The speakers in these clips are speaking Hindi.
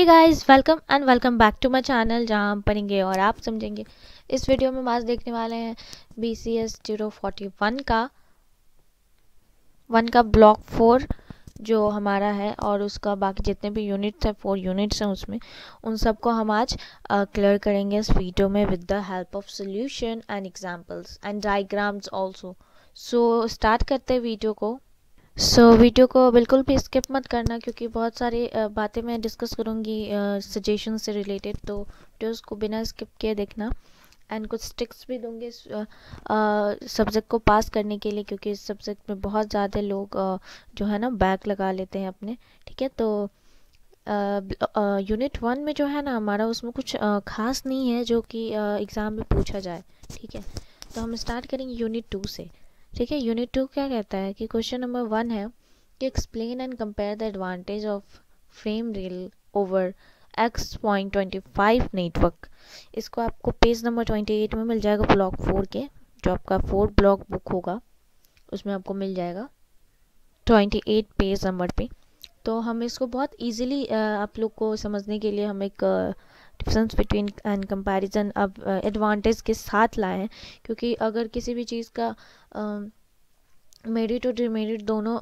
hey guys welcome and welcome back to my channel जहां हम पढ़ेंगे और आप समझेंगे इस वीडियो में आज देखने वाले हैं B C S zero forty one का वन का ब्लॉक फोर जो हमारा है और उसका बाकी जितने भी यूनिट्स हैं फोर यूनिट्स हैं उसमें उन सबको हम आज क्लियर uh, करेंगे इस वीडियो में with the help of solution and examples and diagrams also so start करते हैं वीडियो को सो so, वीडियो को बिल्कुल भी स्किप मत करना क्योंकि बहुत सारी बातें मैं डिस्कस करूँगी सजेशन से रिलेटेड तो वीडियोस को बिना स्किप किए देखना एंड कुछ टिक्स भी दूंगी सब्जेक्ट को पास करने के लिए क्योंकि इस सब्जेक्ट में बहुत ज़्यादा लोग आ, जो है ना बैक लगा लेते हैं अपने ठीक है तो यूनिट वन में जो है ना हमारा उसमें कुछ आ, खास नहीं है जो कि एग्ज़ाम में पूछा जाए ठीक है तो हम स्टार्ट करेंगे यूनिट टू से ठीक है यूनिट टू क्या कहता है कि क्वेश्चन नंबर वन है कि explain and compare the advantage of frame relay over X point twenty five network इसको आपको पेज नंबर ट्वेंटी एट में मिल जाएगा ब्लॉक फोर के जो आपका फोर ब्लॉक बुक होगा उसमें आपको मिल जाएगा ट्वेंटी एट पेज नंबर पे तो हम इसको बहुत ईजिली आप लोग को समझने के लिए हम एक डिफरेंस बिटवीन एंड कंपैरिजन अब एडवांटेज के साथ लाए हैं क्योंकि अगर किसी भी चीज़ का मेरिट और डिमेरिट दोनों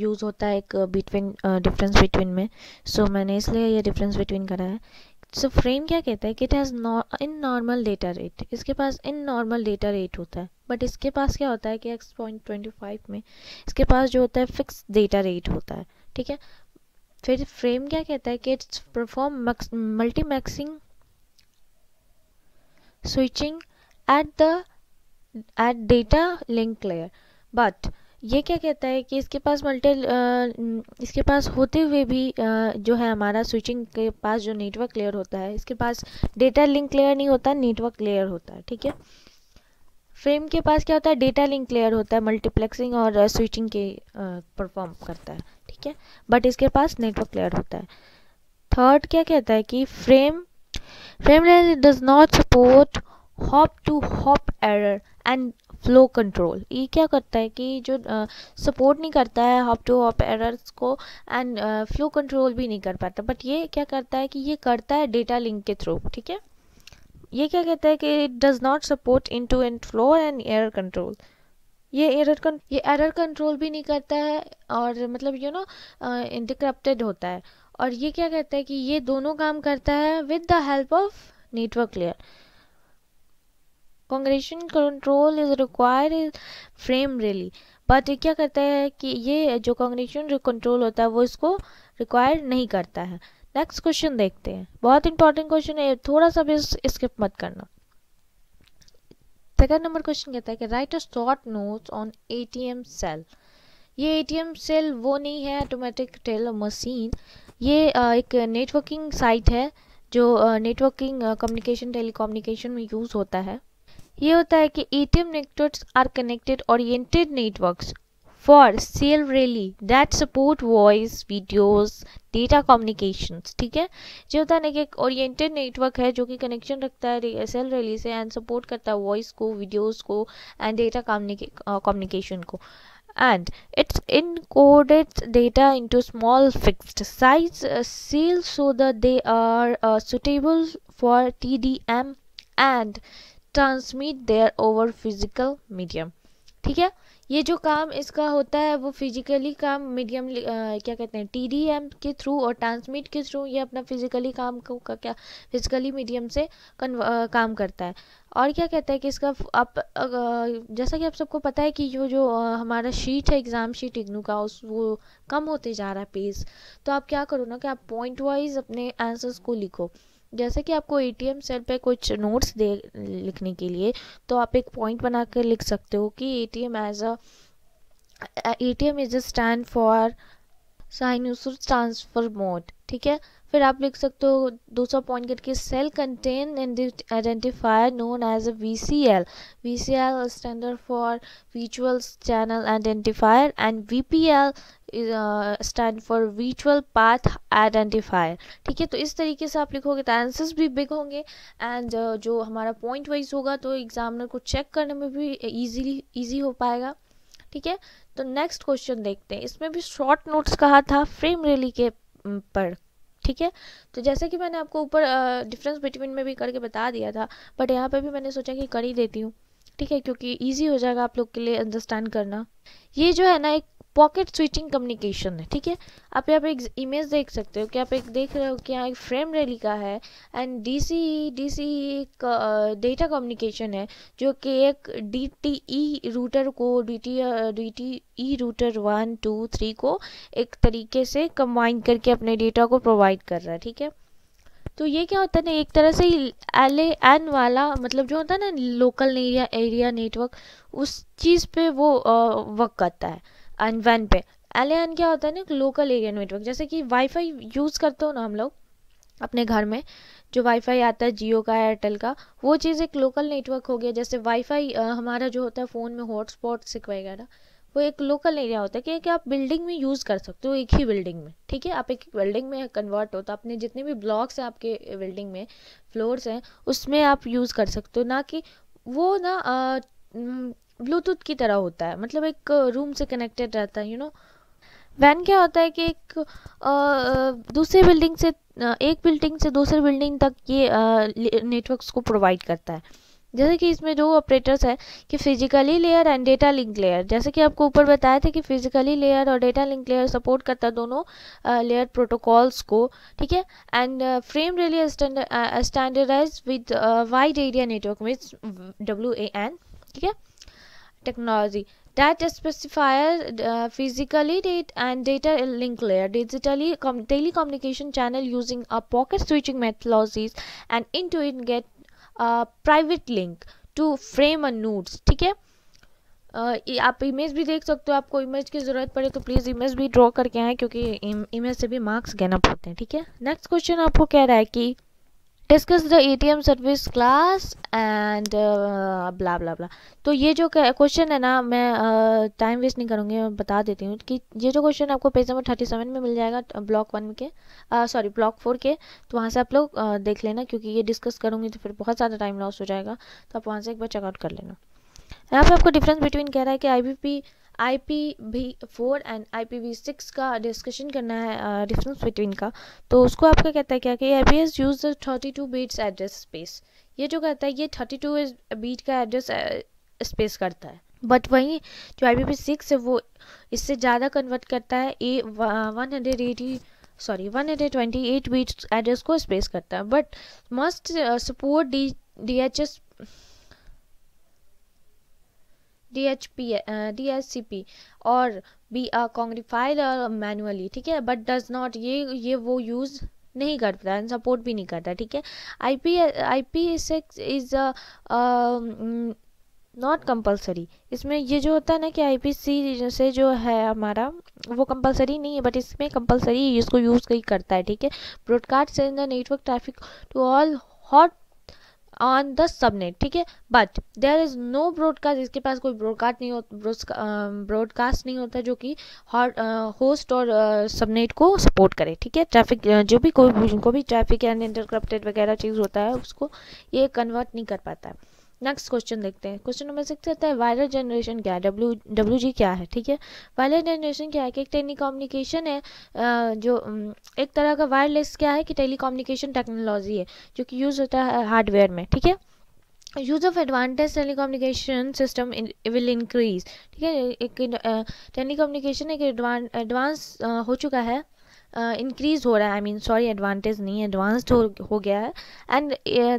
यूज़ होता है एक बिटवीन डिफरेंस बिटवीन में सो so, मैंने इसलिए ये डिफरेंस बिटवीन करा है सो so, फ्रेम क्या कहता है कि it has in normal data rate इसके पास इन नॉर्मल डेटा रेट होता है बट इसके पास क्या होता है कि एक्स पॉइंट ट्वेंटी फाइव में इसके पास जो होता है फिक्स डेटा रेट होता है ठीक है फिर फ्रेम क्या कहता है कि it's perform multiplexing switching at the at data link layer but ये क्या कहता है कि इसके पास मल्टी इसके पास होते हुए भी आ, जो है हमारा स्विचिंग के पास जो नेटवर्क लेयर होता है इसके पास डेटा लिंक लेयर नहीं होता नेटवर्क लेयर होता है ठीक है फ्रेम के पास क्या होता है डेटा लिंक लेयर होता है मल्टीप्लेक्सिंग और स्विचिंग के परफॉर्म करता है ठीक है बट इसके पास नेटवर्क लेयर होता है थर्ड क्या कहता है कि frame frame layer does not support hop to hop error and flow control ये क्या करता है कि जो सपोर्ट uh, नहीं करता है हॉप टू हॉप एरर्स को एंड फ्लो कंट्रोल भी नहीं कर पाता बट ये क्या करता है कि ये करता है डेटा लिंक के थ्रू ठीक है ये क्या कहता है कि it does not support end to end flow and error control ये एरर ये एरर कंट्रोल भी नहीं करता है और मतलब यू नो इंटरप्टेड होता है और ये क्या कहता है कि ये दोनों काम करता है with the help of network layer congestion control is require frame relay but ये क्या करता है कि ये जो कॉन्ग्रेशन कंट्रोल होता है वो इसको रिक्वायर नहीं करता है नेक्स्ट क्वेश्चन देखते हैं बहुत इंपॉर्टेंट क्वेश्चन है थोड़ा सा भी स्किप मत करना सेकंड नंबर क्वेश्चन कहता है कि write a short note on ATM cell ये एटीएम सेल वो नहीं है ऑटोमेटिक टेलर मशीन ये एक नेटवर्किंग साइट है जो नेटवर्किंग कम्युनिकेशन टेलीकम्युनिकेशन में यूज़ होता है ये होता है कि ATM networks are connected oriented networks for cell relay that support voice videos data communications ठीक है जो होता है ना कि एक ओरिएंटेड नेटवर्क है जो कि कनेक्शन रखता है सेल रैली से एंड सपोर्ट करता है वॉइस को वीडियोस को एंड डेटा कम्युनिकेशन को and it's encoded data into small fixed size uh, cells so that they are uh, suitable for TDM and transmit there over physical medium ठीक है ये जो काम इसका होता है वो फिजिकली काम मीडियम क्या कहते हैं टीडीएम के थ्रू और ट्रांसमिट के थ्रू ये अपना फिजिकली काम को का क्या फिजिकली मीडियम से आ, काम करता है और क्या कहता है कि इसका आप जैसा कि आप सबको पता है कि जो जो हमारा शीट है एग्ज़ाम शीट इग्नू का उस वो कम होते जा रहा है पेज तो आप क्या करो ना कि आप पॉइंट वाइज अपने आंसर्स को लिखो जैसे कि आपको एटीएम सेल पे कुछ नोट्स दे लिखने के लिए तो आप एक पॉइंट बना कर लिख सकते हो कि ATM as a ATM is a stand for asynchronous transfer mode ठीक है फिर आप लिख सकते हो दूसरा पॉइंट करके cell contain and identifier known as a we C L V C L standard for वीचुअल channel identifier and V P L stand for विचुअल path identifier ठीक है तो इस तरीके से आप लिखोगे तो आंसर्स भी बिग होंगे एंड uh, जो हमारा पॉइंट वाइज होगा तो एग्जामिनर को चेक करने में भी ईजीली ईजी हो पाएगा ठीक है तो नेक्स्ट क्वेश्चन देखते हैं इसमें भी शॉर्ट नोट्स कहा था फ्रेम रैली के पर ठीक है तो जैसे कि मैंने आपको ऊपर डिफरेंस बिटवीन में भी करके बता दिया था बट यहाँ पे भी मैंने सोचा कि कर ही देती हूँ ठीक है क्योंकि ईजी हो जाएगा आप लोग के लिए अंडरस्टैंड करना ये जो है ना एक पॉकेट स्विचिंग कम्युनिकेशन है ठीक है आप यहाँ पे एक इमेज देख सकते हो कि आप एक देख रहे हो कि यहाँ एक फ्रेम रैली का है and D C D C एक डेटा कम्युनिकेशन है जो कि एक डी टी ई रूटर को D T D T E router one two three को एक तरीके से कंबाइन करके अपने डेटा को प्रोवाइड कर रहा है ठीक है तो ये क्या होता है ना एक तरह से एल एन वाला मतलब जो होता है ना लोकल एरिया एरिया नेटवर्क उस चीज़ पे वो वर्क करता है एन वन पे एल एन क्या होता है ना लोकल एरिया नेटवर्क जैसे कि वाईफाई यूज़ करते हो ना हम लोग अपने घर में जो वाईफाई आता है जियो का एयरटेल का वो चीज़ एक लोकल नेटवर्क हो गया जैसे वाईफाई हमारा जो होता है फ़ोन में हॉटस्पॉट वगैरह वो एक लोकल एरिया होता है कि, कि आप बिल्डिंग में यूज़ कर सकते हो एक ही बिल्डिंग में ठीक है आप एक बिल्डिंग में कन्वर्ट हो तो अपने जितने भी ब्लॉक्स हैं आपके बिल्डिंग में फ्लोर्स हैं उसमें आप यूज़ कर सकते हो ना कि वो ना आ, ब्लूटूथ की तरह होता है मतलब एक रूम से कनेक्टेड रहता है यू नो वैन क्या होता है कि एक दूसरे बिल्डिंग से एक बिल्डिंग से दूसरे बिल्डिंग तक ये नेटवर्क्स को प्रोवाइड करता है जैसे कि इसमें दो ऑपरेटर्स है कि physically layer and data link layer जैसे कि आपको ऊपर बताया था कि फिजिकली लेयर और डेटा लिंक लेयर सपोर्ट करता है दोनों लेयर प्रोटोकॉल्स को ठीक है and frame relay standardize with wide area network means W A N ठीक है technology that specifies uh, physically data and data link layer digitally com telecommunication channel using a pocket switching methodologies and into it get a private link to frame a nodes ठीक है Uh, आप इमेज भी देख सकते हो आपको इमेज की ज़रूरत पड़े तो प्लीज़ इमेज भी ड्रॉ करके आएँ क्योंकि इमेज से भी मार्क्स गैनअप होते हैं ठीक है नेक्स्ट क्वेश्चन आपको कह रहा है कि discuss the A T M service class and blah blah blah तो ये जो क्वेश्चन है ना मैं टाइम uh, वेस्ट नहीं करूँगी मैं बता देती हूँ कि ये जो क्वेश्चन आपको पेज नंबर थर्टी सेवन में मिल जाएगा ब्लॉक वन के सॉरी ब्लॉक फोर के तो वहाँ से आप लोग uh, देख लेना क्योंकि ये डिस्कस करूँगी तो फिर बहुत ज़्यादा टाइम लॉस हो जाएगा तो आप वहाँ से एक बार चेकआउट कर लेना यहाँ पे आपको डिफरेंस बिटवीन कह रहा है कि I I P V four and I P V six का डिस्कशन करना है डिफरेंस बिटवीन का तो उसको आपका कहता है क्या कि I P S use the thirty two bits address space ये जो कहता है ये थर्टी टू बीट का एड्रेस स्पेस करता है बट वहीं जो आई पी वी सिक्स है वो इससे ज़्यादा कन्वर्ट करता है a one hundred eighty sorry one hundred twenty eight bit address को स्पेस करता है but must support D D H S D D uh, और बी आ कॉन्ग्रीफाइल मैनुअली ठीक है बट डज नॉट ये ये वो यूज़ नहीं करता एंड सपोर्ट भी नहीं करता ठीक है I P I P six is not compulsory इसमें ये जो होता है ना कि सी से जो है हमारा वो कंपलसरी नहीं है बट इसमें कंपलसरी इसको यूज़ कहीं करता है ठीक है broadcast in the network traffic to all host on the subnet ठीक है but there is no broadcast इसके पास कोई ब्रॉडकास्ट नहीं होता ब्रॉडकास्ट नहीं होता जो कि होस्ट और सबनेट को सपोर्ट करे ठीक है ट्रैफिक जो भी कोई को भी ट्रैफिक एंड इंटरक्रप्टेड वगैरह चीज़ होता है उसको ये कन्वर्ट नहीं कर पाता है नेक्स्ट क्वेश्चन देखते हैं क्वेश्चन नंबर सिक्स कहता है वायरल जनरेशन क्या है डब्ल्यू डब्ल्यू जी क्या है ठीक है वायरल जनरेशन क्या है कि एक टेली कम्युनिकेशन है जो एक तरह का वायरलेस क्या है कि टेली कम्युनिकेशन टेक्नोलॉजी है जो कि यूज़ होता है हार्डवेयर में ठीक है use of advantage telecommunication system will increase ठीक है एक टेलीकम्युनिकेशन एक एडवांस हो चुका है इंक्रीज़ हो रहा है आई मीन सॉरी एडवांटेज नहीं एडवांस्ड हो हो गया है and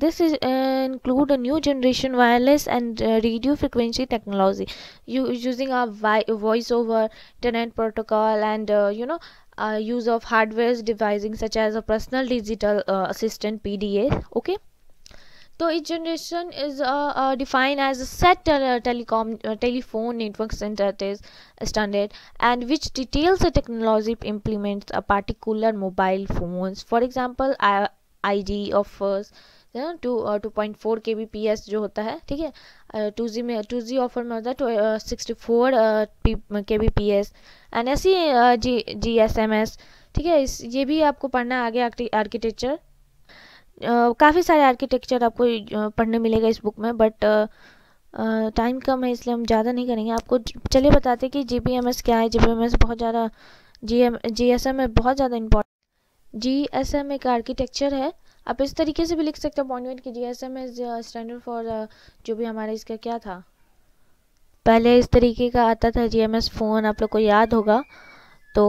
this is include a new generation wireless and radio frequency technology using our voice over internet protocol and you know use of hardware devising such as a personal digital assistant P D A okay तो इस generation is define as set telecom telephone network center standard and which details a technology implements a particular mobile phones for example I D of two two point four K B P S जो होता है ठीक है टू uh, जी में टू जी ऑफर में होता है sixty four K B P S and ऐसी G G S M S ठीक है इस ये भी आपको पढ़ना आगे आर्किटेक्चर काफ़ी सारे आर्किटेक्चर आपको पढ़ने मिलेगा इस बुक में बट टाइम कम है इसलिए हम ज़्यादा नहीं करेंगे आपको चलिए बताते कि जी क्या है जी बहुत ज़्यादा G M G S M है बहुत ज़्यादा इम्पोर्टेंट जी एस एम एक आर्किटेक्चर है आप इस तरीके से भी लिख सकते हो अपॉइंटमेंट कि G S M is standard for जो भी हमारा इसका क्या था पहले इस तरीके का आता था जी एम एस फ़ोन आप लोग को याद होगा तो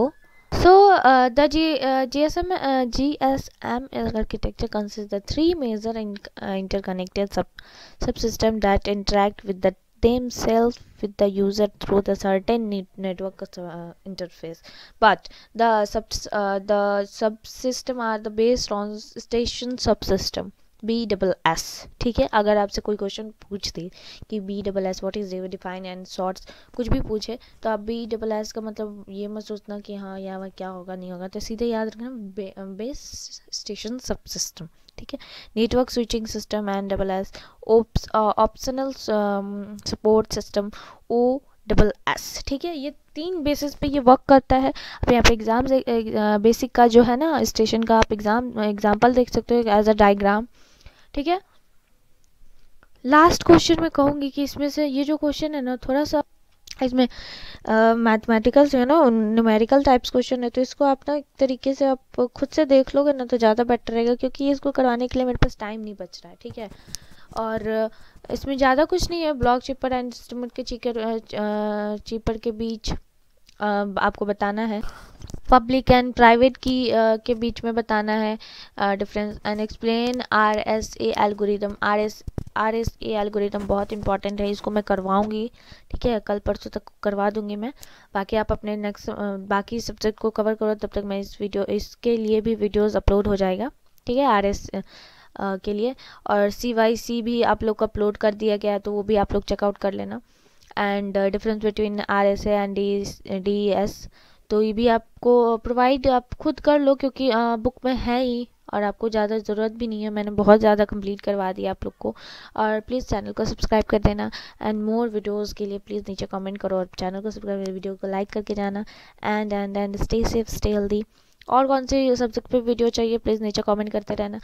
So uh, the G, uh, GSM uh, GSM architecture consists of three major in, uh, interconnected sub subsystems that interact with the themselves with the user through the certain net network uh, interface but the sub uh, the subsystem are the based on station subsystem B double S ठीक है अगर आपसे कोई क्वेश्चन पूछ दे कि B double S what is define and shorts कुछ भी पूछे तो आप बी डबल एस का मतलब ये मत सोचना कि हाँ या वह क्या होगा नहीं होगा तो सीधे याद रखना बेस स्टेशन सब सिस्टम ठीक है network switching system and double S optional support system O double S ठीक है ये तीन बेसिस पे ये वर्क करता है अब यहाँ पे एग्ज़ाम बेसिक uh, का जो है ना स्टेशन का आप एग्ज़ाम एग्ज़ाम्पल देख सकते हो एज अ डायग्राम ठीक है लास्ट क्वेश्चन मैं कहूँगी कि इसमें से ये जो क्वेश्चन है ना थोड़ा सा इसमें मैथमेटिकल्स है ना न्यूमेरिकल टाइप्स क्वेश्चन है तो इसको आप ना एक तरीके से आप खुद से देख लोगे ना तो ज़्यादा बेटर रहेगा क्योंकि इसको करवाने के लिए मेरे पास टाइम नहीं बच रहा है ठीक है और इसमें ज़्यादा कुछ नहीं है ब्लॉक चिपर एंड के चीकर चीपर के बीच आपको बताना है पब्लिक एंड प्राइवेट की uh, के बीच में बताना है difference and explain R S A algorithm R S R S A algorithm बहुत इंपॉर्टेंट है इसको मैं करवाऊंगी ठीक है कल परसों तक करवा दूँगी मैं बाकी आप अपने नेक्स्ट uh, बाकी सब्जेक्ट को कवर करो तब तक मैं इस वीडियो इसके लिए भी वीडियोज़ अपलोड हो जाएगा ठीक है आर एस uh, के लिए और सी वाई सी भी आप लोग को अपलोड कर दिया गया है तो वो भी आप लोग चेकआउट कर लेना and difference between R S A and D D S तो ये भी आपको प्रोवाइड आप खुद कर लो क्योंकि आ, बुक में है ही और आपको ज़्यादा ज़रूरत भी नहीं है मैंने बहुत ज़्यादा कंप्लीट करवा दिया आप लोग को और प्लीज़ चैनल को सब्सक्राइब कर देना एंड मोर वीडियोस के लिए प्लीज़ नीचे कमेंट करो और चैनल को सब्सक्राइब वीडियो को लाइक करके जाना and and and stay safe stay healthy और कौन सी सब्जेक्ट पे वीडियो चाहिए प्लीज़ नीचे कॉमेंट करते रहना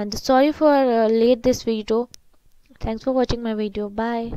and sorry for late this video thanks for watching my video bye